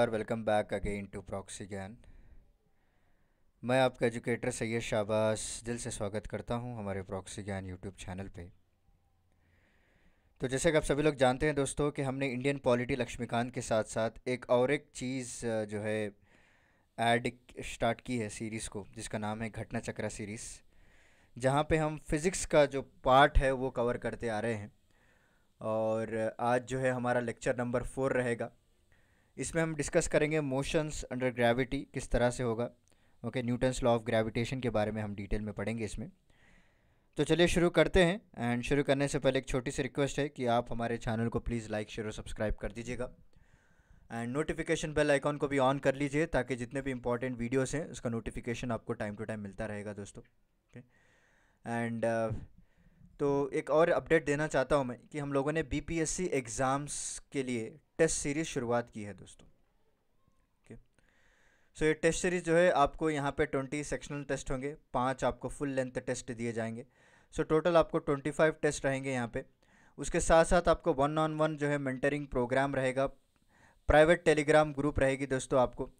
और welcome back again to proxy Gyan मैं आपका एजुकेटर सैयद शाबाश दिल से स्वागत करता हूं हमारे प्रॉक्सी ज्ञान यूट्यूब चैनल पे तो जैसे कि आप सभी लोग जानते हैं दोस्तों कि हमने इंडियन पॉलिटी लक्ष्मीकांत के साथ साथ एक और एक चीज़ जो है ऐड स्टार्ट की है सीरीज़ को जिसका नाम है घटना चक्रा सीरीज़ जहाँ पर हम फिज़िक्स का जो पार्ट है वो कवर करते आ रहे हैं और आज जो है हमारा लेक्चर नंबर फोर रहेगा इसमें हम डिस्कस करेंगे मोशंस अंडर ग्रेविटी किस तरह से होगा okay Newton's law of gravitation के बारे में हम डिटेल में पढ़ेंगे इसमें तो चलिए शुरू करते हैं एंड शुरू करने से पहले एक छोटी सी रिक्वेस्ट है कि आप हमारे चैनल को प्लीज़ लाइक शेयर और सब्सक्राइब कर दीजिएगा एंड नोटिफिकेशन बेल आइकॉन को भी ऑन कर लीजिए ताकि जितने भी इंपॉर्टेंट वीडियोस हैं उसका नोटिफिकेशन आपको टाइम टू टाइम मिलता रहेगा दोस्तों ओके एंड तो एक और अपडेट देना चाहता हूँ मैं कि हम लोगों ने बीपीएससी एग्ज़ाम्स के लिए टेस्ट सीरीज़ शुरुआत की है दोस्तों ओके सो ये टेस्ट सीरीज़ जो है आपको यहाँ पे ट्वेंटी सेक्शनल टेस्ट होंगे पांच आपको फुल लेंथ टेस्ट दिए जाएंगे सो so, टोटल आपको ट्वेंटी फाइव टेस्ट रहेंगे यहाँ पे उसके साथ साथ आपको वन ऑन वन जो है मेंटरिंग प्रोग्राम रहेगा प्राइवेट टेलीग्राम ग्रुप रहेगी दोस्तों आपको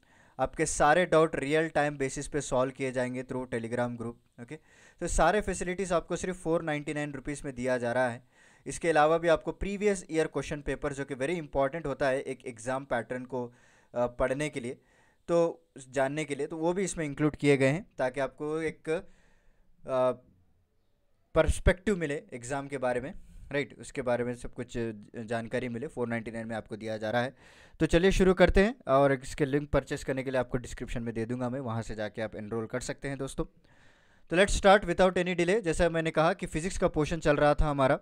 आपके सारे डाउट रियल टाइम बेसिस पे सॉल्व किए जाएंगे थ्रू टेलीग्राम ग्रुप ओके तो सारे फैसिलिटीज़ आपको सिर्फ फोर नाइन्टी नाइन रुपीज़ में दिया जा रहा है इसके अलावा भी आपको प्रीवियस ईयर क्वेश्चन पेपर जो कि वेरी इंपॉर्टेंट होता है एक एग्ज़ाम पैटर्न को पढ़ने के लिए तो जानने के लिए तो वो भी इसमें इंक्लूड किए गए हैं ताकि आपको एक पर्सपेक्टिव मिले एग्ज़ाम के बारे में राइट उसके बारे में सब कुछ जानकारी मिले 499 में आपको दिया जा रहा है तो चलिए शुरू करते हैं और इसके लिंक परचेस करने के लिए आपको डिस्क्रिप्शन में दे दूंगा मैं वहाँ से जाके आप एनरोल कर सकते हैं दोस्तों तो let's start without any delay जैसा मैंने कहा कि फिजिक्स का पोर्शन चल रहा था हमारा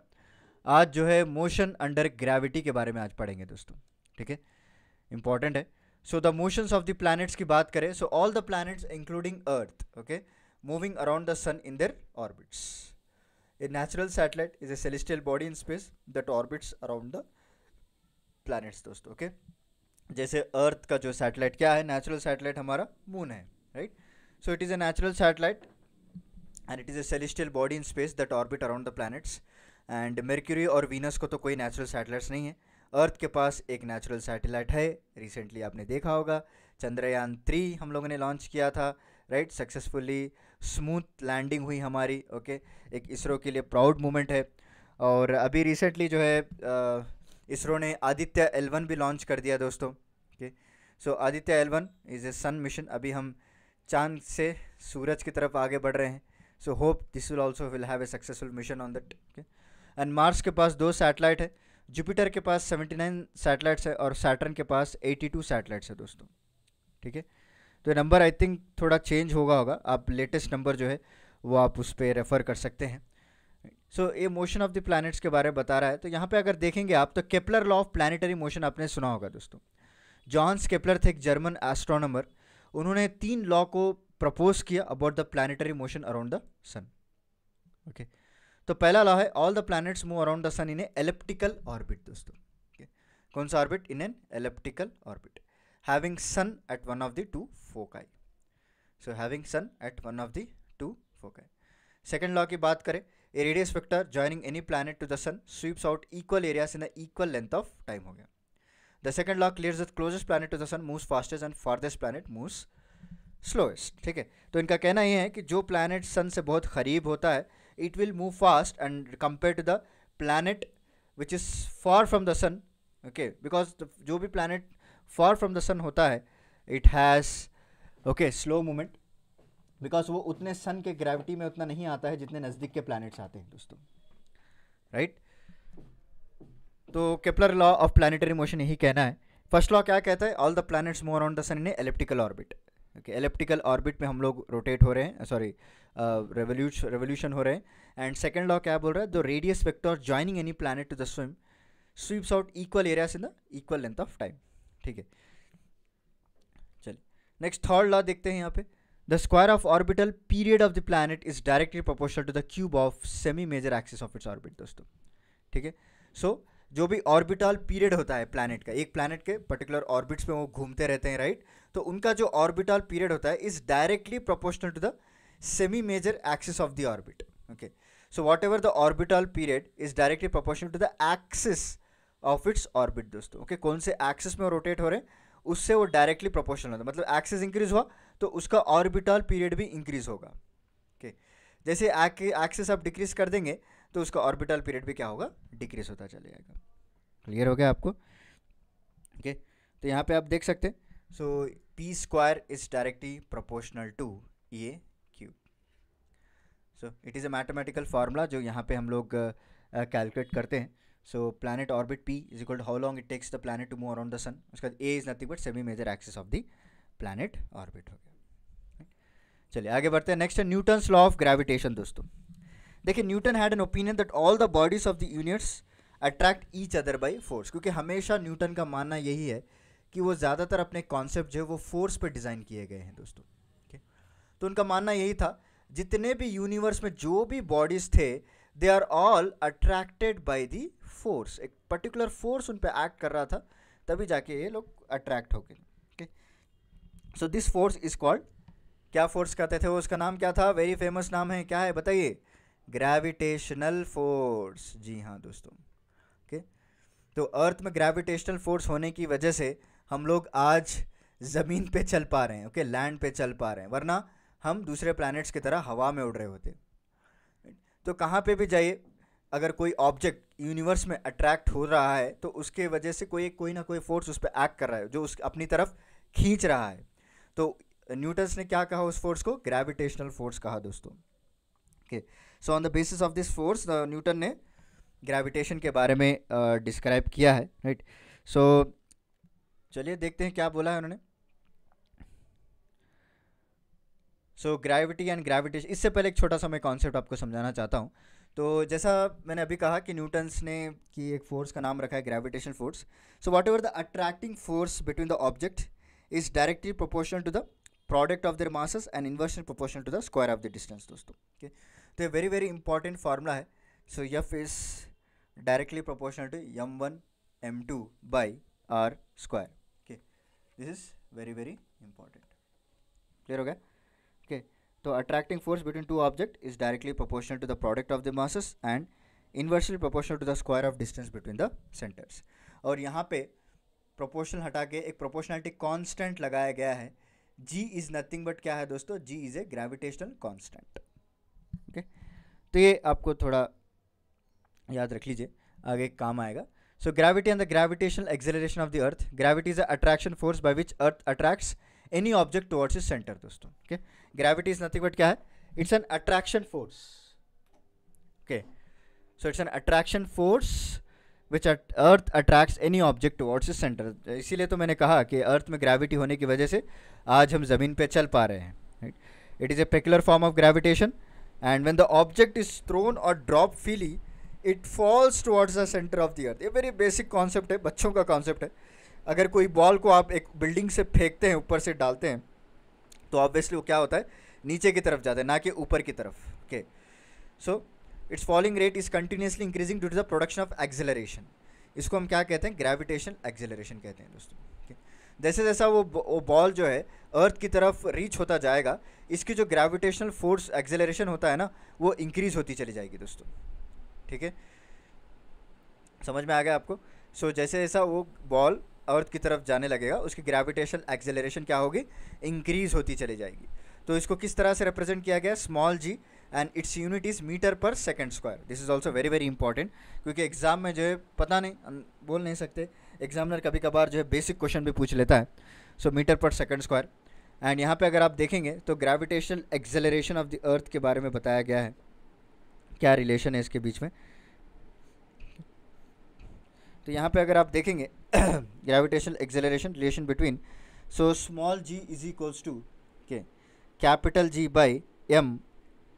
आज जो है मोशन अंडर ग्रेविटी के बारे में आज पढ़ेंगे दोस्तों ठीक है इंपॉर्टेंट है so the motions of the planets की बात करें so all the planets including earth okay moving around the sun in their orbits A natural satellite is a celestial body in space that orbits around the planets दोस्तों okay जैसे earth का जो satellite क्या है natural satellite हमारा moon है right so it is a natural satellite and it is a celestial body in space that orbit around the planets and Mercury और Venus को तो कोई नेचुरल सैटेलाइट्स नहीं है अर्थ के पास एक नेचुरल सैटेलाइट है रिसेंटली आपने देखा होगा चंद्रयान थ्री हम लोगों ने लॉन्च किया था राइट सक्सेसफुली स्मूथ लैंडिंग हुई हमारी ओके एक इसरो के लिए प्राउड मोमेंट है और अभी रिसेंटली जो है इसरो ने आदित्य एलवन भी लॉन्च कर दिया दोस्तों okay so Aditya L one is a sun mission अभी हम चांद से सूरज की तरफ आगे बढ़ रहे हैं so hope this will also will have a successful mission on that okay and Mars के पास दो सैटेलाइट है जुपिटर के पास 79 सैटेलाइट्स है और सैटर्न के पास 82 सैटेलाइट्स है दोस्तों ठीक है तो नंबर आई थिंक थोड़ा चेंज होगा होगा आप लेटेस्ट नंबर जो है वो आप उस पर रेफ़र कर सकते हैं सो ये मोशन ऑफ द प्लैनेट्स के बारे में बता रहा है तो यहाँ पे अगर देखेंगे आप तो Kepler law of planetary motion आपने सुना होगा दोस्तों जॉन्स केपलर थे एक जर्मन एस्ट्रोनमर उन्होंने तीन लॉ को प्रपोज किया about the planetary motion around the sun okay तो पहला लॉ है all the planets move around the sun in a elliptical orbit दोस्तों okay. कौन सा orbit in an elliptical orbit having sun at one of the two foci so having sun at one of the two foci second law की बात करें a radius vector joining any planet to the sun sweeps out equal areas in an equal length of time हो गया the second law clears the closest planet to the sun moves fastest and farthest planet moves slowest ठीक है तो इनका कहना यह है कि जो प्लानट सन से बहुत करीब होता है it will move fast and compare to the planet which is far from the sun okay because जो भी planet far from the sun होता है it has okay slow movement because वो उतने सन के ग्रेविटी में उतना नहीं आता है जितने नज़दीक के प्लैनेट्स आते हैं दोस्तों राइट right? तो Kepler law of planetary motion यही कहना है फर्स्ट लॉ क्या कहता है all the planets move around the sun in elliptical orbit okay elliptical orbit में हम लोग रोटेट हो रहे हैं सॉरी रेवोल्यूशन uh, हो रहे हैं एंड सेकेंड लॉ क्या बोल रहा है the radius vector joining any planet to the swim sweeps out equal areas in the equal length of time ठीक है चलिए नेक्स्ट थर्ड लॉ देखते हैं यहाँ पे the square of orbital period of the planet is directly proportional to the cube of semi major axis of its orbit दोस्तों ठीक है सो जो भी ऑर्बिटल पीरियड होता है प्लानट का एक प्लानट के पर्टिकुलर ऑर्बिट्स में वो घूमते रहते हैं राइट तो उनका जो ऑर्बिटल पीरियड होता है is directly proportional to the semi major axis of the orbit okay so whatever the orbital period is directly proportional to the axis of its orbit दोस्तों ओके कौन से access में rotate हो रहे उससे वो डायरेक्टली प्रोपोर्शनल होता है मतलब एक्सेस इंक्रीज हुआ तो उसका ऑर्बिटल पीरियड भी इंक्रीज होगा ओके जैसे एक्सेस आप डिक्रीज कर देंगे तो उसका ऑर्बिटल पीरियड भी क्या होगा डिक्रीज होता चले जाएगा क्लियर हो गया आपको ओके तो यहाँ पे आप देख सकते हैं so P square is directly proportional to ये cube so it is a mathematical formula जो यहाँ पे हम लोग कैलकुलेट uh, करते हैं so planet orbit P is equal how long it takes the planet to move around the sun उसके बाद A is nothing but semi major axes of the planet orbit हो गया चलिए आगे बढ़ते हैं नेक्स्ट है न्यूटन्स लॉ ऑफ ग्रेविटेशन दोस्तों देखिए Newton had an opinion that all the bodies of the units attract each other by force क्योंकि हमेशा न्यूटन का मानना यही है कि वो ज़्यादातर अपने कॉन्सेप्ट जो है वो फोर्स पर डिज़ाइन किए गए हैं दोस्तों ठीक okay? तो उनका मानना यही था जितने भी यूनिवर्स में जो भी बॉडीज थे they are all attracted by the force एक पर्टिकुलर फोर्स उन पर एक्ट कर रहा था तभी जाके ये लोग अट्रैक्ट हो गए okay so this force is called क्या फोर्स कहते थे वो उसका नाम क्या था वेरी फेमस नाम है क्या है बताइए ग्रेविटेशनल फोर्स जी हाँ दोस्तों ओके तो अर्थ में ग्रेविटेशनल फोर्स होने की वजह से हम लोग आज ज़मीन पे चल पा रहे हैं ओके लैंड पे चल पा रहे हैं वरना हम दूसरे प्लैनेट्स की तरह हवा में उड़ रहे होते तो कहाँ पे भी जाइए अगर कोई ऑब्जेक्ट यूनिवर्स में अट्रैक्ट हो रहा है तो उसके वजह से कोई कोई ना कोई फोर्स उस पर एक्ट कर रहा है जो उस अपनी तरफ खींच रहा है तो न्यूटन्स ने क्या कहा उस फोर्स को ग्रेविटेशनल फोर्स कहा दोस्तों okay so on the basis of this force Newton ने ग्रेविटेशन के बारे में डिस्क्राइब uh, किया है राइट सो so, चलिए देखते हैं क्या बोला है उन्होंने सो ग्रेविटी एंड ग्रेविटेशन इससे पहले एक छोटा सा मैं कॉन्सेप्ट आपको समझाना चाहता हूँ तो जैसा मैंने अभी कहा कि न्यूटन्स ने कि एक फोर्स का नाम रखा है gravitation force so whatever the attracting force between the object is directly proportional to the product of their masses and inversion proportional to the square of the distance दोस्तों okay तो ये very very important formula है so F is directly proportional to M one M two by R square okay this is very very important clear हो गया okay तो attracting force between to object is directly proportional to the product of the masses and inversely proportional to the square of distance between the centres और यहाँ पे proportional हटा के एक proportionality constant लगाया गया है जी इज नथिंग बट क्या है दोस्तों G is a gravitational constant okay तो ये आपको थोड़ा याद रख लीजिए आगे काम आएगा so gravity and the gravitational acceleration of the earth gravity is attraction force by which earth attracts any object towards is centre दोस्तों okay gravity is nothing but क्या है it's an attraction force okay so it's an attraction force which earth attracts any object towards is centre इसीलिए तो मैंने कहा कि अर्थ में gravity होने की वजह से आज हम ज़मीन पर चल पा रहे हैं it is a peculiar form of gravitation and when the object is thrown और drop freely it falls towards the centre of the earth ये वेरी बेसिक कॉन्सेप्ट है बच्चों का कॉन्सेप्ट है अगर कोई बॉल को आप एक बिल्डिंग से फेंकते हैं ऊपर से डालते हैं तो ऑब्वियसली वो क्या होता है नीचे की तरफ जाता है ना कि ऊपर की तरफ okay so its falling rate is continuously increasing due to the production of acceleration इसको हम क्या कहते हैं ग्रेविटेशन एक्सेलरेशन कहते हैं दोस्तों okay. जैसे जैसा वो वो बॉल जो है अर्थ की तरफ रीच होता जाएगा इसकी जो ग्रेविटेशनल फोर्स एक्सेलरेशन होता है ना वो इंक्रीज़ होती चली जाएगी दोस्तों ठीक है समझ में आ गया आपको सो so, जैसे जैसा वो बॉल अर्थ की तरफ जाने लगेगा उसकी ग्रेविटेशन एक्सेलरेशन क्या होगी इंक्रीज़ होती चली जाएगी तो इसको किस तरह से रिप्रेजेंट किया गया small G and its unit is metre per second square this is also very very important क्योंकि एग्ज़ाम में जो है पता नहीं बोल नहीं सकते एग्जामिनर कभी कभार जो है बेसिक क्वेश्चन भी पूछ लेता है so metre per second square and यहाँ पे अगर आप देखेंगे तो gravitational acceleration of the earth के बारे में बताया गया है क्या रिलेशन है इसके बीच में तो यहाँ पे अगर आप देखेंगे gravitational acceleration relation between so small G is equals to के capital G by M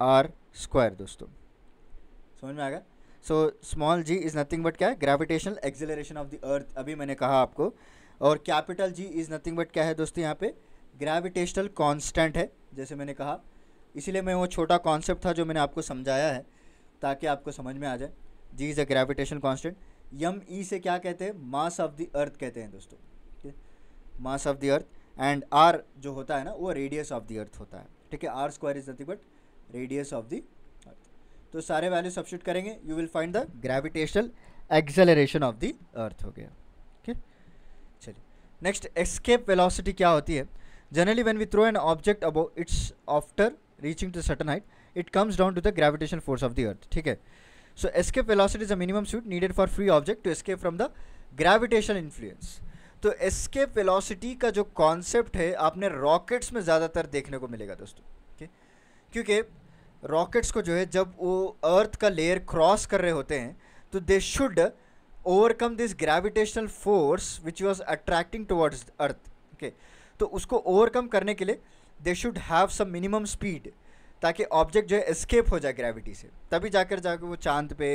R square दोस्तों समझ में आ गया so small G is nothing but क्या है gravitational acceleration of the earth अभी मैंने कहा आपको और capital G is nothing but क्या है दोस्तों यहाँ पे ग्रेविटेशनल कांस्टेंट है जैसे मैंने कहा इसीलिए मैं वो छोटा कॉन्सेप्ट था जो मैंने आपको समझाया है ताकि आपको समझ में आ जाए G is a gravitation constant M E से क्या कहते हैं मास ऑफ द अर्थ कहते हैं दोस्तों mass of the earth and R जो होता है ना वो रेडियस ऑफ द अर्थ होता है ठीक है R square is nothing but radius of the earth तो सारे वैल्यू सब्सिट करेंगे you will find the gravitational acceleration of the earth हो गया ठीक है चलिए नेक्स्ट एस्केप वेलोसिटी क्या होती है generally when we throw an object above its after reaching to certain height it comes down to the gravitation force of the earth ठीक है So escape velocity is a minimum speed needed for free object to escape from the gravitational influence. तो escape velocity का जो concept है आपने rockets में ज़्यादातर देखने को मिलेगा दोस्तों ओके क्योंकि रॉकेट्स को जो है जब वो अर्थ का लेयर क्रॉस कर रहे होते हैं तो they should overcome this gravitational force which was attracting towards earth okay तो उसको ओवरकम करने के लिए they should have some minimum speed ताकि ऑब्जेक्ट जो है एस्केप हो जाए ग्रेविटी से तभी जाकर जाकर वो चांद पे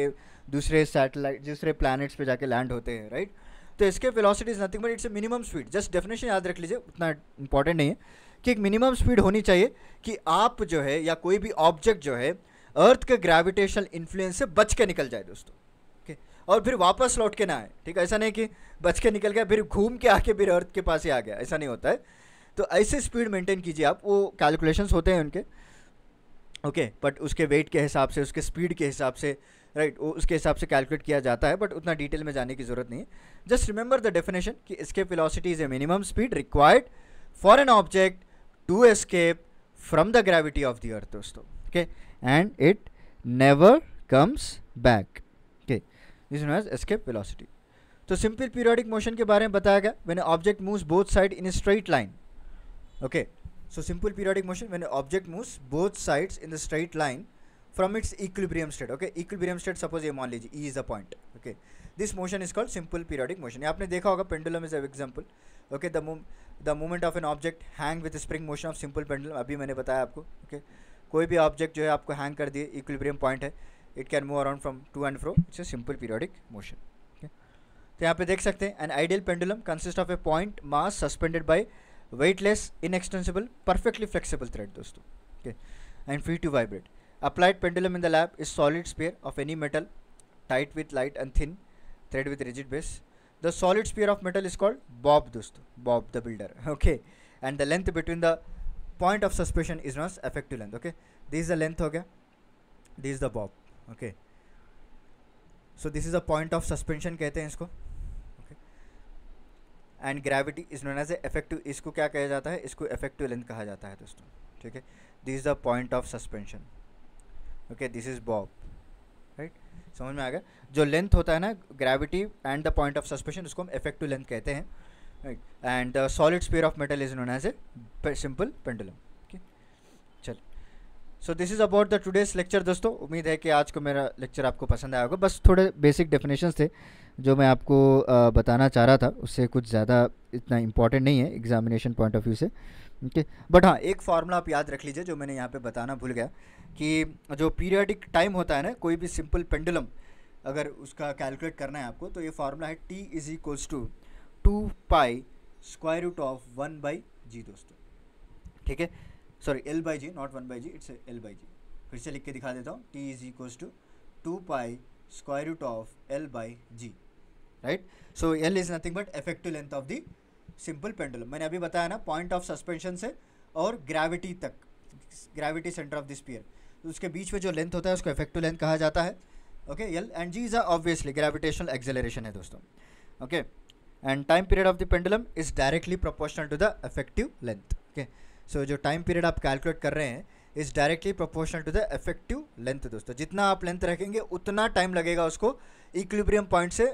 दूसरे सैटेलाइट दूसरे प्लैनेट्स पे जाके लैंड होते हैं राइट तो escape velocity is nothing but its minimum speed just definition याद रख लीजिए उतना इंपॉर्टेंट नहीं है कि एक मिनिमम स्पीड होनी चाहिए कि आप जो है या कोई भी ऑब्जेक्ट जो है अर्थ के ग्रेविटेशनल इन्फ्लुएंस से बच के निकल जाए दोस्तों ओके और फिर वापस लौट के ना आए ठीक है ऐसा नहीं कि बच के निकल गया फिर घूम के आके फिर अर्थ के पास ही आ गया ऐसा नहीं होता है तो ऐसे स्पीड मेंटेन कीजिए आप वो कैलकुलेशंस होते हैं उनके ओके okay, बट उसके वेट के हिसाब से उसके स्पीड के हिसाब से राइट right, उसके हिसाब से कैलकुलेट किया जाता है बट उतना डिटेल में जाने की ज़रूरत नहीं है जस्ट रिमेंबर द डेफिनेशन कि इसके velocity is a minimum speed required for an object to escape from the gravity of the earth दोस्तों okay and it never comes back okay this as escape velocity तो simple periodic motion के बारे में बताया गया मैंने object move both side in straight line okay So simple periodic motion when an object moves both sides in the straight line from its equilibrium state. Okay, equilibrium state suppose ये मान लीजिए E is a point. Okay, this motion is called simple periodic motion. ये आपने देखा होगा pendulum is a example. Okay, the move the movement of an object hang with a spring motion of simple pendulum. abhi maine bataya aapko Okay, koi bhi object jo hai aapko hang kar diye equilibrium point hai It can move around from to and fro. It's a simple periodic motion. Okay, to yahan pe dekh sakte hain an ideal pendulum consists of a point mass suspended by weightless inextensible perfectly flexible thread दोस्तों okay and free to vibrate applied pendulum in the lab is solid sphere of any metal tight with light and thin thread with rigid base the solid sphere of metal is called bob दोस्तों bob the builder okay and the length between the point of suspension is not effective length okay this is the length हो गया this is the Bob okay so this is the point of suspension कहते हैं इसको and gravity is known as effective इसको क्या कहा जाता है इसको इफेक्टिव लेंथ कहा जाता है दोस्तों ठीक है this is the point of suspension okay this is bob right समझ में आ गया जो लेंथ होता है ना gravity and the point of suspension उसको हम इफेक्टिव लेंथ कहते हैं right and the solid sphere of metal is known as a simple pendulum so this is about the today's lecture दोस्तों उम्मीद है कि आज को मेरा लेक्चर आपको पसंद आया होगा बस थोड़े बेसिक डेफिनेशंस थे जो मैं आपको बताना चाह रहा था उससे कुछ ज़्यादा इतना इम्पोर्टेंट नहीं है एग्जामिनेशन पॉइंट ऑफ व्यू से ओके बट हाँ एक फार्मूला आप याद रख लीजिए जो मैंने यहाँ पे बताना भूल गया कि जो पीरियडिक टाइम होता है ना कोई भी सिंपल पेंडुलम अगर उसका कैलकुलेट करना है आपको तो ये फार्मूला है T is equals to two pi square root of one by G दोस्तों ठीक है sorry L by G not one by G it's L by G फिर से लिख के दिखा देता हूँ T is equals to two pi square root of L by G right so L is nothing but effective length of the simple pendulum मैंने अभी बताया ना पॉइंट ऑफ सस्पेंशन से और ग्रेविटी तक gravity centre of the sphere तो उसके बीच में जो लेंथ होता है उसको इफेक्टिव लेंथ कहा जाता है okay L and G is a obviously gravitational acceleration है दोस्तों okay and time period of the pendulum is directly proportional to the effective length okay so जो टाइम पीरियड आप कैलकुलेट कर रहे हैं is directly proportional to the effective length दोस्तों जितना आप लेंथ रखेंगे उतना टाइम लगेगा उसको इक्विलिब्रियम पॉइंट से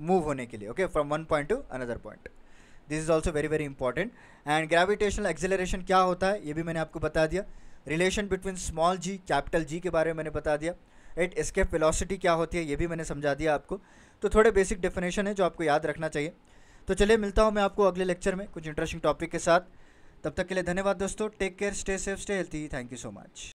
मूव होने के लिए okay from one point to another point this is also very very important and gravitational acceleration क्या होता है ये भी मैंने आपको बता दिया relation between small G capital G के बारे में मैंने बता दिया एट एस्केप वेलोसिटी क्या होती है ये भी मैंने समझा दिया आपको तो थोड़े बेसिक डेफिनेशन है जो आपको याद रखना चाहिए तो चलिए मिलता हूँ मैं आपको अगले लेक्चर में कुछ इंटरेस्टिंग टॉपिक के साथ तब तक के लिए धन्यवाद दोस्तों take care stay safe stay healthy thank you so much